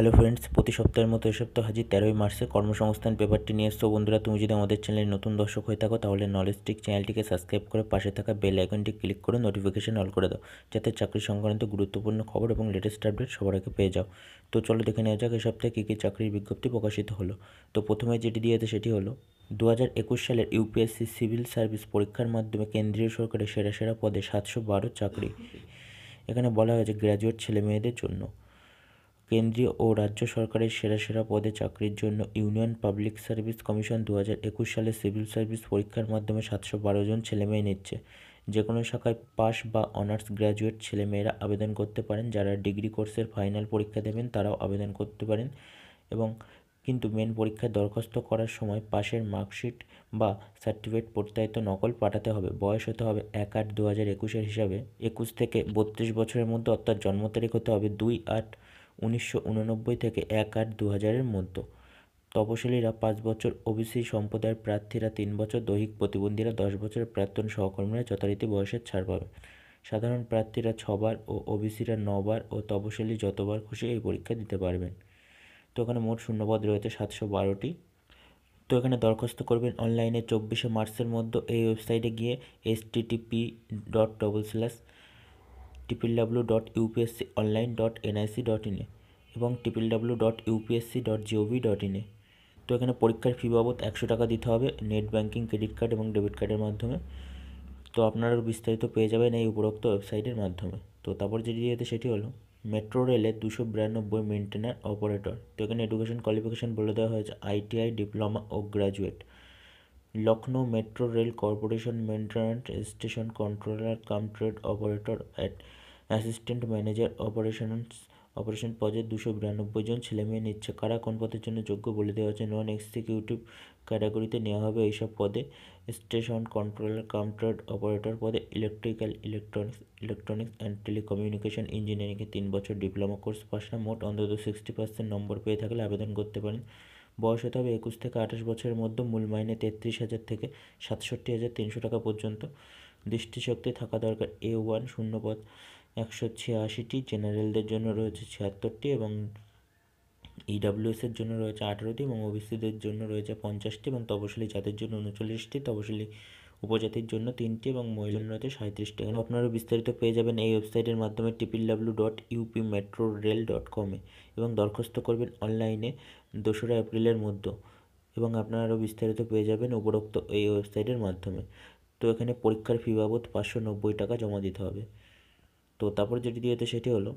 hello friends প্রতি সপ্তাহের মতো এ সপ্তাহ হাজির তেরোই মার্চে কর্মসংস্থান পেপারটি নিয়ে এসছো বন্ধুরা তুমি যদি আমাদের চ্যানেলে নতুন দর্শক হয়ে থাকো তাহলে টিক চ্যানেলটিকে সাবস্ক্রাইব করে পাশে থাকা বেল আইকনটি ক্লিক করে নোটিফিকেশন অল করে দাও যাতে চাকরি সংক্রান্ত গুরুত্বপূর্ণ খবর এবং লেটেস্ট আপডেট সবার আগে পেয়ে যাও তো চলো দেখে নেওয়া যাক এ সপ্তাহে কী কী চাকরির বিজ্ঞপ্তি প্রকাশিত হলো তো প্রথমে যেটি দিয়েছে সেটি হলো দু হাজার একুশ সালের ইউপিএসসি সিভিল সার্ভিস পরীক্ষার মাধ্যমে কেন্দ্রীয় সরকারের সেরা সেরা পদে সাতশো বারো চাকরি এখানে বলা হয়েছে গ্র্যাজুয়েট ছেলে মেয়েদের জন্য কেন্দ্রীয় ও রাজ্য সরকারের সেরা সেরা পদে চাকরির জন্য ইউনিয়ন পাবলিক সার্ভিস কমিশন দু হাজার একুশ সালে সিভিল সার্ভিস পরীক্ষার মাধ্যমে সাতশো বারো জন ছেলেমেয়ে নিচ্ছে যে কোনো শাখায় পাস বা অনার্স গ্র্যাজুয়েট ছেলেমেয়েরা আবেদন করতে পারেন যারা ডিগ্রি কোর্সের ফাইনাল পরীক্ষা দেবেন তারাও আবেদন করতে পারেন এবং কিন্তু মেন পরীক্ষায় দরখাস্ত করার সময় পাশের মার্কশিট বা সার্টিফিকেট প্রত্যায়িত নকল পাঠাতে হবে বয়স হতে হবে এক আট দু হাজার একুশের হিসাবে একুশ থেকে বত্রিশ বছরের মধ্যে অর্থাৎ জন্ম তারিখ হতে হবে দুই আট উনিশশো থেকে এক আট দু হাজারের মধ্যে তপশিলীরা পাঁচ বছর ওবিসি সম্প্রদায়ের প্রার্থীরা তিন বছর দৈহিক প্রতিবন্ধীরা দশ বছরের প্রাক্তন সহকর্মীরা যথারীতি বয়সের ছাড় পাবে সাধারণ প্রার্থীরা ছবার ও ওবিসিরা নবার ও তপশিলী যতবার খুশি এই পরীক্ষা দিতে পারবেন তো এখানে মোট শূন্যপদ রয়েছে সাতশো বারোটি তো এখানে দরখাস্ত করবেন অনলাইনে চব্বিশে মার্চের মধ্যে এই ওয়েবসাইটে গিয়ে S dot double slash triple W dot UPSC online dot NIC dot ইনে এবং triple W dot UPSC dot GOV dot ইনে তো এখানে পরীক্ষার ফি বাবদ একশো টাকা দিতে হবে নেট ব্যাঙ্কিং ক্রেডিট কার্ড এবং ডেবিট কার্ডের মাধ্যমে তো আপনারা বিস্তারিত পেয়ে যাবেন এই উপরোক্ত ওয়েবসাইটের মাধ্যমে তো তারপর যেটি যেতে সেটি হলো মেট্রো রেলের দুশো বিরানব্বই মেনটেনার অপারেটর তো এখানে এডুকেশন কোয়ালিফিকেশান বলে দেওয়া হয়েছে আইটিআই ডিপ্লোমা ও graduate Lucknow metro rail corporation maintenance station controller cum trade operator at assistant manager operations operation পদে দুশো বিরানব্বই জন ছেলে মেয়ে নিচ্ছে কারা কোন পদের জন্য যোগ্য বলে দেওয়া হচ্ছে নন এক্সিকিউটিভ ক্যাটাগরিতে নেওয়া হবে এইসব পদে স্টেশন কন্ট্রোলার কাউন্টার অপারেটর পদে electrical electronics electronics and telecommunication ইঞ্জিনিয়ারিংয়ে তিন বছর ডিপ্লোমা কোর্স পাস না মোট অন্তত সিক্সটি পার্সেন্ট নম্বর পেয়ে থাকলে আবেদন করতে পারেন বয়স হতে হবে একুশ থেকে আঠাশ বছরের মধ্যে মূল মাইনে তেত্রিশ হাজার থেকে সাতষট্টি হাজার তিনশো টাকা পর্যন্ত দৃষ্টিশক্তি থাকা দরকার এ ওয়ান শূন্য পদ একশো ছিয়াশিটি জেনারেলদের জন্য রয়েছে ছিয়াত্তরটি এবং ইডাব্লিউএসের e জন্য রয়েছে আঠারোটি এবং ওবিসিদের জন্য রয়েছে পঞ্চাশটি এবং তপশিলি জাতির জন্য উনচল্লিশটি তপশিলি উপজাতির জন্য তিনটি এবং মহিলার রয়েছে সাঁত্রিশটি এখানে আপনারা বিস্তারিত পেয়ে যাবেন এই ওয়েবসাইটের মাধ্যমে triple W dot UP metro rail dot কমে এবং দরখাস্ত করবেন অনলাইনে দোসরা এপ্রিলের মধ্যে এবং আপনারা আরও বিস্তারিত পেয়ে যাবেন উপরোক্ত এই ওয়েবসাইটের মাধ্যমে তো এখানে পরীক্ষার ফি বাবদ পাঁচশো নব্বই টাকা জমা দিতে হবে তো তারপর যেটি দিয়ে সেটি হলো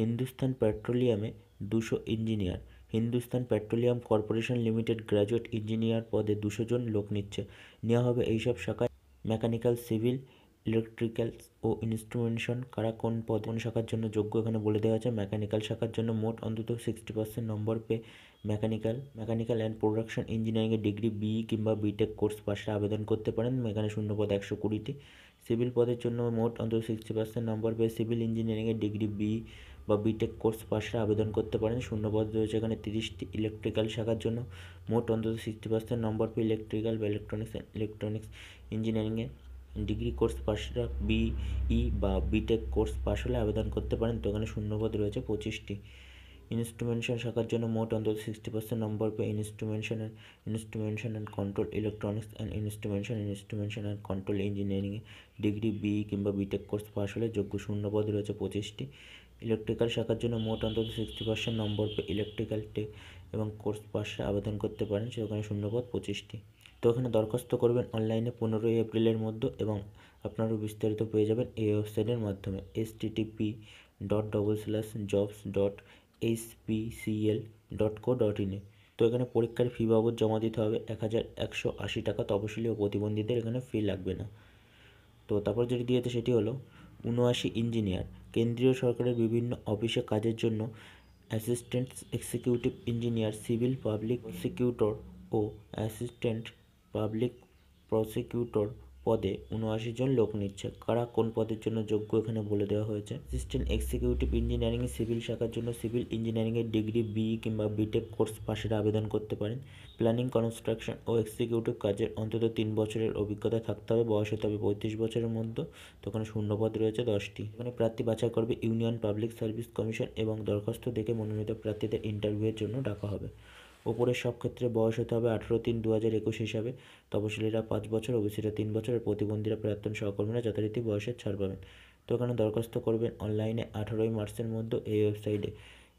হিন্দুস্তান পেট্রোলিয়ামে দুশো engineer Hindustan petroleum corporation limited graduate engineer পদে দুশো জন লোক নিচ্ছে নেওয়া হবে এইসব শাখায় মেকানিক্যাল সিভিল ইলেকট্রিক্যাল ও ইনস্ট্রুমেন্টেশন কারা কোন পদ কোন শাখার জন্য যোগ্য এখানে বলে দেওয়া আছে মেকানিক্যাল শাখার জন্য মোট অন্তত সিক্সটি পার্সেন্ট নম্বর পেয়ে মেকানিক্যাল মেকানিক্যাল অ্যান্ড প্রোডাকশন ইঞ্জিনিয়ারিংয়ে ডিগ্রি বিই e কিংবা বিটেক কোর্স পাশে আবেদন করতে পারেন এখানে শূন্য পদ একশো কুড়িটি সিভিল পদের জন্য মোট অন্তত সিক্সটি পার্সেন্ট নম্বর পেয়ে সিভিল ইঞ্জিনিয়ারিংয়ের ডিগ্রি বি বা বিটেক কোর্স পাশে আবেদন করতে পারেন শূন্য পদ রয়েছে এখানে তিরিশটি ইলেকট্রিক্যাল শাখার জন্য মোট অন্তত সিক্সটি পার্সেন্ট নম্বর পেয়ে ইলেকট্রিক্যাল বা ইলেকট্রনিক্স ইলেকট্রনিক্স ইঞ্জিনিয়ারিংয়ে ডিগ্রি কোর্স পাশরা বিই বা বিটেক কোর্স পাশ হলে আবেদন করতে পারেন তো এখানে শূন্যপদ রয়েছে পঁচিশটি ইনস্ট্রুমেন্টেশন শাখার জন্য মোট অন্তত সিক্সটি পার্সেন্ট নম্বর পেয়ে instrumentation and instrumentation and control electronics and instrumentation instrumentation and control ইঞ্জিনিয়ারিংয়ে ডিগ্রি বি কিংবা বিটেক কোর্স পাশ হলে যোগ্য শূন্যপদ রয়েছে পঁচিশটি ইলেকট্রিক্যাল শাখার জন্য মোট অন্তত সিক্সটি পার্সেন্ট নম্বর পেয়ে ইলেকট্রিক্যাল টেক এবং কোর্স পাশে আবেদন করতে পারেন সেখানে শূন্যপদ পঁচিশটি তো ওখানে দরখাস্ত করবেন অনলাইনে পনেরোই এপ্রিলের মধ্যে এবং আপনারও বিস্তারিত পেয়ে যাবেন এই ওয়েবসাইটের মাধ্যমে S dot double slash jobs dot SPCL dot co dot ইনে তো এখানে পরীক্ষার ফি বাবদ জমা দিতে হবে এক হাজার একশো আশি টাকা তপশিলি ও প্রতিবন্ধীদের এখানে ফি লাগবে না তো তারপর যেটি দিয়েছে সেটি হলো উনআশি ইঞ্জিনিয়ার কেন্দ্রীয় সরকারের বিভিন্ন অফিসে কাজের জন্য assistant executive engineer civil public prosecutor ও অ্যাসিস্ট্যান্ট পাবলিক প্রসিকিউটর পদে উনআশি জন লোক নিচ্ছে কারা কোন পদের জন্য যোগ্য এখানে বলে দেওয়া হয়েছে অ্যাসিস্ট্যান্ট এক্সিকিউটিভ ইঞ্জিনিয়ারিং সিভিল শাখার জন্য সিভিল ইঞ্জিনিয়ারিংয়ের ডিগ্রি বি কিংবা বিটেক কোর্স পাশের আবেদন করতে পারেন প্ল্যানিং কনস্ট্রাকশন ও এক্সিকিউটিভ কাজের অন্তত তিন বছরের অভিজ্ঞতা থাকতে হবে বয়স হতে হবে পঁয়ত্রিশ বছরের মধ্যে তখন পদ রয়েছে দশটি এখানে প্রার্থী বাছাই করবে ইউনিয়ন পাবলিক সার্ভিস কমিশন এবং দরখাস্ত দেখে মনোনীত প্রার্থীদের ইন্টারভিউয়ের জন্য ডাকা হবে ওপরের সব ক্ষেত্রে বয়স হতে হবে আঠেরো তিন দু হাজার একুশ হিসাবে তপশিলীরা পাঁচ বছর ওবিসিরা তিন বছর প্রতিবন্ধীরা প্রাক্তন সহকর্মীরা যথারীতি বয়সের ছাড় পাবেন তো এখানে দরখাস্ত করবেন অনলাইনে আঠেরোই মার্চের মধ্যে এই ওয়েবসাইটে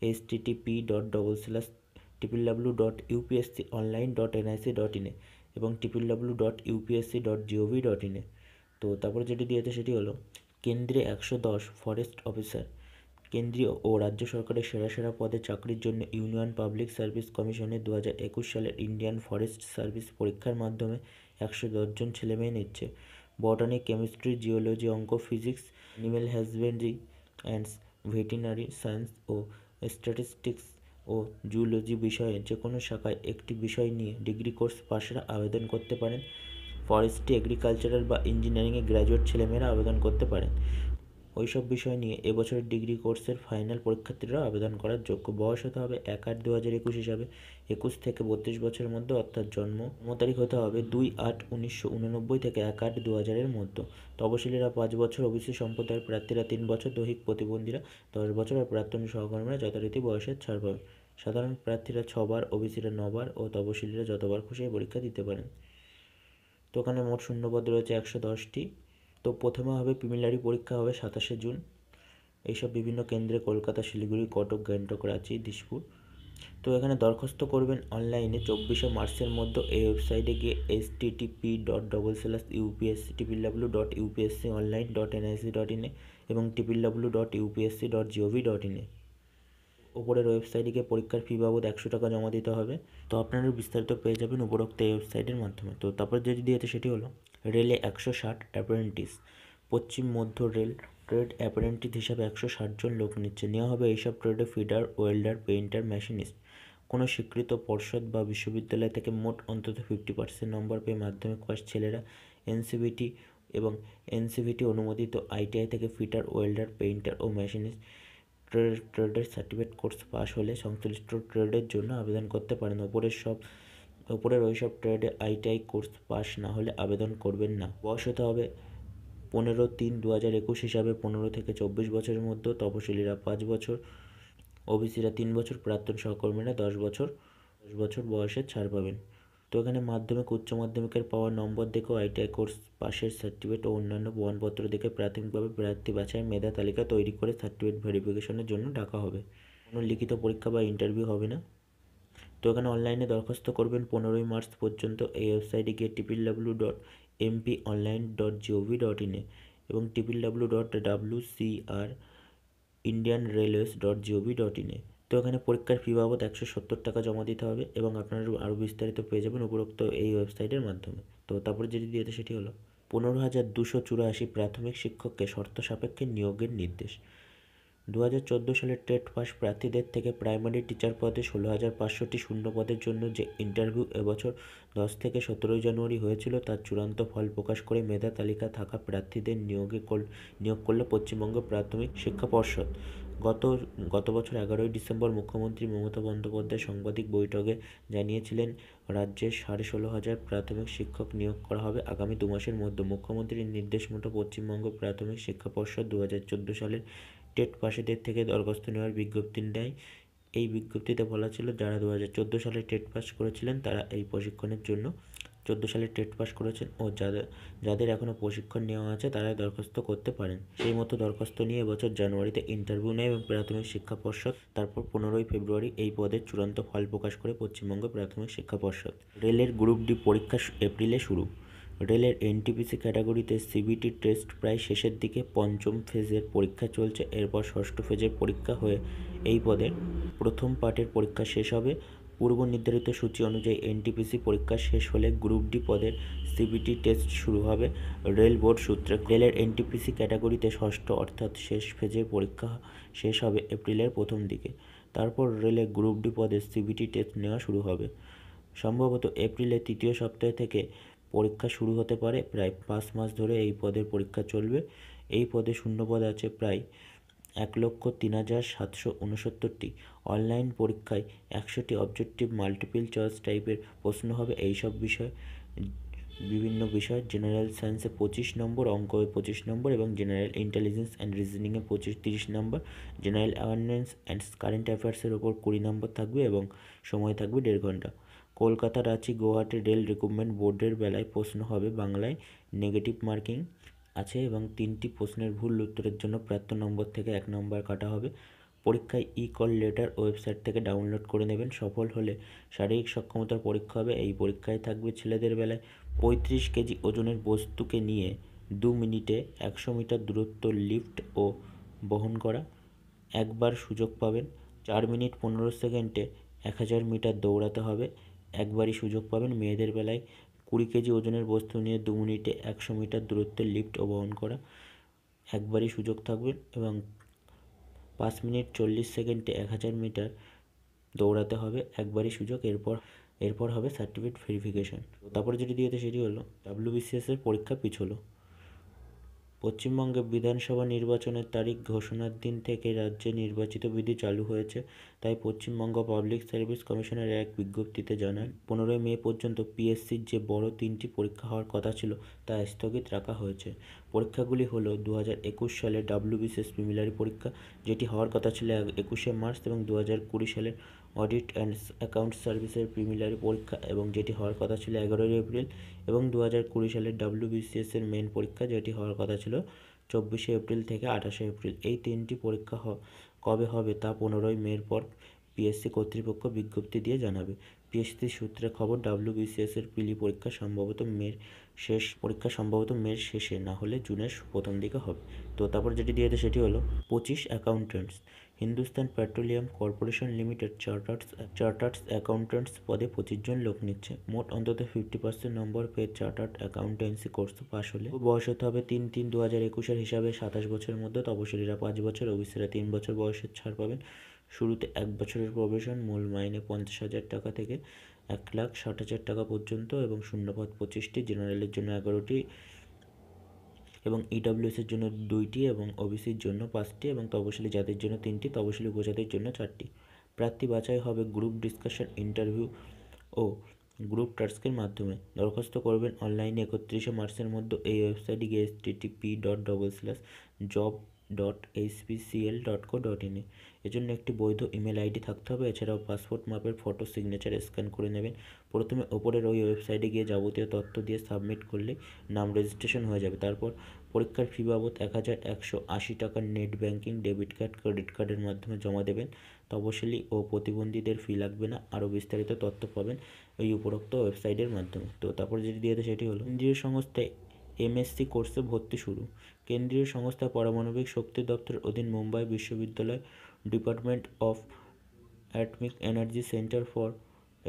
HTTP dot double slash triple W dot UPSC online dot NIC dot ইনে এবং triple W dot UPSC dot GOV dot ইনে তো তারপরে যেটি দিয়েছে সেটি হলো কেন্দ্রে একশো দশ ফরেস্ট অফিসার কেন্দ্রীয় ও রাজ্য সরকারের সেরা সেরা পদে চাকরির জন্য ইউনিয়ন পাবলিক সার্ভিস কমিশনের দু হাজার একুশ সালের ইন্ডিয়ান ফরেস্ট সার্ভিস পরীক্ষার মাধ্যমে একশো দশজন ছেলেমেয়ে নিচ্ছে বটানি কেমিস্ট্রি জিওলজি অঙ্ক physics animal husbandry and veterinary science ও স্ট্যাটিস্টিক্স ও জুলজি বিষয়ে যে কোনো শাখায় একটি বিষয় নিয়ে ডিগ্রি কোর্স পাশের আবেদন করতে পারেন ফরেস্ট্রি এগ্রিকালচারাল বা ইঞ্জিনিয়ারিংয়ে গ্র্যাজুয়েট ছেলেমেয়েরা আবেদন করতে পারেন ওই সব বিষয় নিয়ে এবছরের ডিগ্রি কোর্সের ফাইনাল পরীক্ষার্থীরা আবেদন করার যোগ্য বয়স হতে হবে এক আট দু হাজার একুশ হিসাবে একুশ থেকে বত্রিশ বছরের মধ্যে অর্থাৎ জন্ম তারিখ হতে হবে দুই আট উনিশশো উননব্বই থেকে এক আট দু হাজারের মধ্যে তপশিলীরা পাঁচ বছর ওবিসি সম্প্রদায়ের প্রার্থীরা তিন বছর দৈহিক প্রতিবন্ধীরা দশ বছর আর প্রাক্তন সহকর্মীরা যথারীতি বয়সের ছাড় পাবে সাধারণ প্রার্থীরা ছবার ওবিসিরা নবার ও তপশিলীরা যতবার খুশি পরীক্ষা দিতে পারেন দোকানে মোট শূন্যপদ রয়েছে একশো দশটি তো প্রথমে হবে প্রিমিলারি পরীক্ষা হবে সাতাশে জুন এইসব বিভিন্ন কেন্দ্রে কলকাতা শিলিগুড়ি কটক গ্যাংটক রাঁচি দিশপুর তো এখানে দরখাস্ত করবেন অনলাইনে চব্বিশে মার্চের মধ্যে এই ওয়েবসাইটে গিয়ে HTTP dot double slash UPSC triple W dot UPSC online dot NIC dot ইনে এবং triple W dot UPSC dot GOV dot ইনে ওপরের ওয়েবসাইটে গিয়ে পরীক্ষার ফি বাবদ একশো টাকা জমা দিতে হবে তো আপনারা বিস্তারিত পেয়ে যাবেন উপরোক্ত এই ওয়েবসাইটের মাধ্যমে তো তারপর যেটি দিয়েছে সেটি হলো রেলে একশো ষাট অ্যাপ্রেন্টিস পশ্চিম মধ্য রেল ট্রেড অ্যাপারেন্টিস হিসাবে একশো ষাটজন লোক নিচ্ছে নেওয়া হবে এইসব ট্রেডে ফিডার ওয়েল্ডার পেইন্টার মেশিনিস্ট কোনো স্বীকৃত পর্ষদ বা বিশ্ববিদ্যালয় থেকে মোট অন্তত ফিফটি পার্সেন্ট নম্বর পেয়ে মাধ্যমিক পাশ ছেলেরা এনসিবিটি এবং এনসিবিটি অনুমোদিত আইটিআই থেকে ফিটার ওয়েল্ডার পেইন্টার ও মেশিনিস্ট ট্রেড ট্রেডের সার্টিফিকেট কোর্স পাস হলে সংশ্লিষ্ট ট্রেডের জন্য আবেদন করতে পারেন ওপরের সব ওপরের সব ট্রেডে আইটিআই কোর্স পাস না হলে আবেদন করবেন না বয়স হতে হবে পনেরো তিন দু হাজার একুশ হিসাবে পনেরো থেকে চব্বিশ বছরের মধ্যে তপশিলীরা পাঁচ বছর ওবিসিরা তিন বছর প্রাক্তন সহকর্মীরা দশ বছর দশ বছর বয়সে ছাড় পাবেন তো এখানে মাধ্যমিক উচ্চ মাধ্যমিকের পাওয়া নম্বর দেখে আইটিআই কোর্স পাশের সার্টিফিকেট ও অন্যান্য প্রমাণপত্র দেখে প্রাথমিকভাবে প্রার্থী বাছাই মেধা তালিকা তৈরি করে সার্টিফিকেট ভেরিফিকেশনের জন্য ডাকা হবে কোনো লিখিত পরীক্ষা বা ইন্টারভিউ হবে না তো এখানে অনলাইনে দরখাস্ত করবেন পনেরোই মার্চ পর্যন্ত এই ওয়েবসাইটে গিয়ে triple W dot MP online dot GOV dot ইনে এবং triple W dot W C R Indian railways dot GOV dot ইনে তো এখানে পরীক্ষার ফি বাবদ একশো সত্তর টাকা জমা দিতে হবে এবং আপনারা আরও বিস্তারিত পেয়ে যাবেন উপরোক্ত এই ওয়েবসাইটের মাধ্যমে তো তারপরে যেটি দিয়েছে সেটি হলো পনেরো হাজার দুশো চুরাশি প্রাথমিক শিক্ষককে শর্ত সাপেক্ষে নিয়োগের নির্দেশ দু হাজার চোদ্দো সালে টেট পাস প্রার্থীদের থেকে প্রাইমারি টিচার পদে ষোলো হাজার পাঁচশোটি শূন্য পদের জন্য যে ইন্টারভিউ এবছর দশ থেকে সতেরোই জানুয়ারি হয়েছিল তার চূড়ান্ত ফল প্রকাশ করে মেধা তালিকা থাকা প্রার্থীদের নিয়োগে নিয়োগ করল পশ্চিমবঙ্গ প্রাথমিক শিক্ষা পর্ষদ গত গত বছর এগারোই ডিসেম্বর মুখ্যমন্ত্রী মমতা বন্দ্যোপাধ্যায় সাংবাদিক বৈঠকে জানিয়েছিলেন রাজ্যে সাড়ে ষোলো হাজার প্রাথমিক শিক্ষক নিয়োগ করা হবে আগামী দু মাসের মধ্যে মুখ্যমন্ত্রীর নির্দেশ মতো পশ্চিমবঙ্গ প্রাথমিক শিক্ষা পর্ষদ দু হাজার চোদ্দো সালের টেট পাশেদের থেকে দরখাস্ত নেওয়ার বিজ্ঞপ্তি দেয় এই বিজ্ঞপ্তিতে বলা ছিল যারা দু হাজার সালে টেট পাস করেছিলেন তারা এই প্রশিক্ষণের জন্য চোদ্দো সালে টেট পাস করেছেন ও যাদের যাদের এখনও প্রশিক্ষণ নেওয়া আছে তারা দরখাস্ত করতে পারেন সেই মতো দরখাস্ত নিয়ে বছর জানুয়ারিতে ইন্টারভিউ নেয় এবং প্রাথমিক শিক্ষা পর্ষদ তারপর পনেরোই ফেব্রুয়ারি এই পদের চূড়ান্ত ফল প্রকাশ করে পশ্চিমবঙ্গ প্রাথমিক শিক্ষা পর্ষদ রেলের গ্রুপ ডি পরীক্ষা এপ্রিলে শুরু রেলের এনটিপিসি ক্যাটাগরিতে সিবিটি টেস্ট প্রায় শেষের দিকে পঞ্চম ফেজের পরীক্ষা চলছে এরপর ষষ্ঠ ফেজের পরীক্ষা হয়ে এই পদে প্রথম পার্টের পরীক্ষা শেষ হবে পূর্ব নির্ধারিত সূচি অনুযায়ী এনটিপিসি পরীক্ষা শেষ হলে গ্রুপ ডি পদের সিবিটি টেস্ট শুরু হবে রেল বোর্ড সূত্রে রেলের এনটিপিসি ক্যাটাগরিতে ষষ্ঠ অর্থাৎ শেষ ফেজের পরীক্ষা শেষ হবে এপ্রিলের প্রথম দিকে তারপর রেলে গ্রুপ ডি পদের সিবিটি টেস্ট নেওয়া শুরু হবে সম্ভবত এপ্রিলের তৃতীয় সপ্তাহ থেকে পরীক্ষা শুরু হতে পারে প্রায় পাঁচ মাস ধরে এই পদের পরীক্ষা চলবে এই পদে শূন্য পদ আছে প্রায় এক লক্ষ তিন হাজার সাতশো উনসত্তরটি অনলাইন পরীক্ষায় একশোটি অবজেক্টিভ মাল্টিপল চয়েস টাইপের প্রশ্ন হবে এইসব বিষয় বিভিন্ন বিষয় জেনারেল সায়েন্সে পঁচিশ নম্বর অঙ্ক পঁচিশ নম্বর এবং জেনারেল ইন্টেলিজেন্স অ্যান্ড রিজনিংয়ে পঁচিশ তিরিশ number general awareness and current অ্যাফেয়ার্সের ওপর কুড়ি নম্বর থাকবে এবং সময় থাকবে দেড় ঘন্টা কলকাতা রাঁচি গুয়াহাটি রেল রিক্রুটমেন্ট বোর্ডের বেলায় প্রশ্ন হবে বাংলায় নেগেটিভ মার্কিং আছে এবং তিনটি প্রশ্নের ভুল উত্তরের জন্য প্রাপ্ত নম্বর থেকে এক নম্বর কাটা হবে পরীক্ষায় ই কল লেটার ওয়েবসাইট থেকে ডাউনলোড করে নেবেন সফল হলে শারীরিক সক্ষমতার পরীক্ষা হবে এই পরীক্ষায় থাকবে ছেলেদের বেলায় পঁয়ত্রিশ কেজি ওজনের বস্তুকে নিয়ে দু মিনিটে একশো মিটার দূরত্ব লিফট ও বহন করা একবার সুযোগ পাবেন চার মিনিট পনেরো সেকেন্ডে এক হাজার মিটার দৌড়াতে হবে একবারই সুযোগ পাবেন মেয়েদের বেলায় কুড়ি কেজি ওজনের বস্তু নিয়ে দু মিনিটে একশো মিটার দূরত্বে ও অবহন করা একবারই সুযোগ থাকবে এবং পাঁচ মিনিট চল্লিশ সেকেন্ডে এক হাজার মিটার দৌড়াতে হবে একবারই সুযোগ এরপর এরপর হবে সার্টিফিকেট ভেরিফিকেশান তারপরে যেটি দিয়েছে সেটি হলো ডাব্লিউবিসিএসের পরীক্ষা পিছলো পশ্চিমবঙ্গে বিধানসভা নির্বাচনের তারিখ ঘোষণার দিন থেকে রাজ্যে নির্বাচিত বিধি চালু হয়েছে তাই পশ্চিমবঙ্গ পাবলিক সার্ভিস কমিশনের এক বিজ্ঞপ্তিতে জানান পনেরোই মে পর্যন্ত পিএসসির যে বড় তিনটি পরীক্ষা হওয়ার কথা ছিল তা স্থগিত রাখা হয়েছে পরীক্ষাগুলি হলো দু একুশ সালে ডাব্লিউবিসিএস প্রিমিলারি পরীক্ষা যেটি হওয়ার কথা ছিল একুশে মার্চ এবং দু হাজার কুড়ি সালের অডিট অ্যান্ড অ্যাকাউন্ট সার্ভিসের প্রিমিলারি পরীক্ষা এবং যেটি হওয়ার কথা ছিল এগারোই এপ্রিল এবং দু হাজার কুড়ি সালের ডাব্লিউবিসিএসের মেন পরীক্ষা যেটি হওয়ার কথা ছিল চব্বিশে এপ্রিল থেকে আঠাশে এপ্রিল এই তিনটি পরীক্ষা কবে হবে তা পনেরোই মের পর পিএসসি কর্তৃপক্ষ বিজ্ঞপ্তি দিয়ে জানাবে পিএসসি সূত্রে খবর ডাব্লিউবিসিএস এর পিলি পরীক্ষা সম্ভবত মের শেষ পরীক্ষা সম্ভবত মের শেষে না হলে জুনের প্রথম দিকে হবে তো তারপর যেটি দিয়েছে সেটি হলো পঁচিশ accountants Hindustan petroleum corporation limited charters charters accountants পদে পঁচিশ জন লোক নিচ্ছে মোট অন্তত ফিফটি পার্সেন্ট নম্বর পেয়ে চার্টার্ড অ্যাকাউন্টেন্সি কোর্স পাশ হলে বয়স হতে হবে তিন তিন দু হাজার একুশের হিসাবে সাতাশ বছরের মধ্যে তপশিলীরা পাঁচ বছর ওবিসিরা তিন বছর বয়সের ছাড় পাবেন শুরুতে এক বছরের প্রবেশন মূল মাইনে পঞ্চাশ হাজার টাকা থেকে এক লাখ ষাট হাজার টাকা পর্যন্ত এবং শূন্যপদ পঁচিশটি জেনারেলের জন্য এগারোটি এবং ইডাব্লিউএসের e জন্য দুইটি এবং ওবিসির জন্য পাঁচটি এবং তপশিলি জাতির জন্য তিনটি তপশিলি উপজাতির জন্য চারটি প্রার্থী বাছাই হবে গ্রুপ ডিসকাশন ইন্টারভিউ ও গ্রুপ টাস্কের মাধ্যমে দরখাস্ত করবেন অনলাইনে একত্রিশে মার্চের মধ্যে এই ওয়েবসাইটে গিয়ে HTTP dot double slash job dot HPCL dot co dot in এজন্য একটি বৈধ ইমেল আইডি থাকতে হবে এছাড়াও পাসপোর্ট মাপের ফটো সিগনেচার স্ক্যান করে নেবেন প্রথমে ওপরের ওই ওয়েবসাইটে গিয়ে যাবতীয় তথ্য দিয়ে সাবমিট করলে নাম রেজিস্ট্রেশন হয়ে যাবে তারপর পরীক্ষার ফি বাবদ এক হাজার একশো আশি টাকার net banking debit card credit কার্ডের মাধ্যমে জমা দেবেন তবশিলি ও প্রতিবন্ধীদের ফি লাগবে না আরও বিস্তারিত তথ্য পাবেন এই উপরোক্ত ওয়েবসাইটের মাধ্যমে তো তারপর যেটি দিয়ে সেটি হলো কেন্দ্রীয় সংস্থায় এমএসসি কোর্সে ভর্তি শুরু কেন্দ্রীয় সংস্থা পারমাণবিক শক্তি দপ্তরের অধীন মুম্বাই বিশ্ববিদ্যালয় department of atomic energy centre for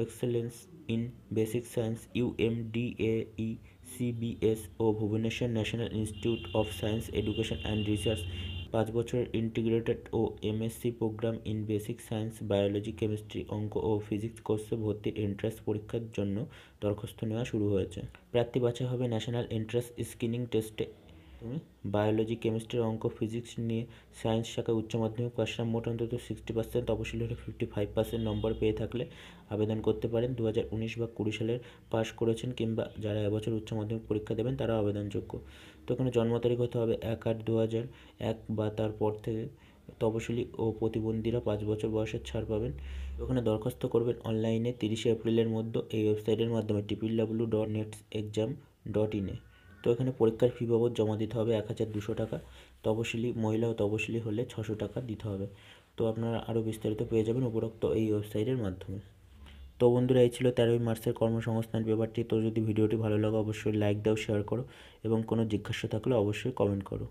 excellence in basic science UMDAE CBS e ও Bhubaneswar national institute of science education and research পাঁচ বছরের ইন্টিগ্রেটেড ও MSc programme in basic science biology chemistry অঙ্ক ও ফিজিক্স কোর্সে ভর্তির এন্ট্রান্স পরীক্ষার জন্য দরখাস্ত নেওয়া শুরু হয়েছে প্রার্থী বাছা হবে ন্যাশনাল এন্ট্রান্স স্ক্রিনিং টেস্টে বায়োলজি কেমিস্ট্রি অঙ্ক ফিজিক্স নিয়ে সায়েন্স শাখায় উচ্চ মাধ্যমিক পাশরা মোট অন্তত সিক্সটি পার্সেন্ট তপশিলীরা ফিফটি ফাইভ পার্সেন্ট নম্বর পেয়ে থাকলে আবেদন করতে পারেন দু হাজার উনিশ বা কুড়ি সালের পাস করেছেন কিংবা যারা এবছর উচ্চ মাধ্যমিক পরীক্ষা দেবেন তারা আবেদনযোগ্য তো এখানে জন্ম তারিখ হতে হবে এক আট দু হাজার এক বা তারপর থেকে তপশিলি ও প্রতিবন্ধীরা পাঁচ বছর বয়সের ছাড় পাবেন ওখানে দরখাস্ত করবেন অনলাইনে তিরিশে এপ্রিলের মধ্যে এই ওয়েবসাইটের মাধ্যমে টিপিডাব্লিউ ডট নেটস এক্সাম ডট ইনে তো এখানে পরীক্ষার ফি বাবদ জমা দিতে হবে এক হাজার দুশো টাকা তপশিলি মহিলা ও তপশিলি হলে ছশো টাকা দিতে হবে তো আপনারা আরও বিস্তারিত পেয়ে যাবেন উপরোক্ত এই ওয়েবসাইটের মাধ্যমে তো বন্ধুরা এই ছিল তেরোই মার্চের কর্মসংস্থান ব্যাপারটি তো যদি ভিডিওটি ভালো লাগে অবশ্যই লাইক দাও শেয়ার করো এবং কোনো জিজ্ঞাসা থাকলে অবশ্যই কমেন্ট করো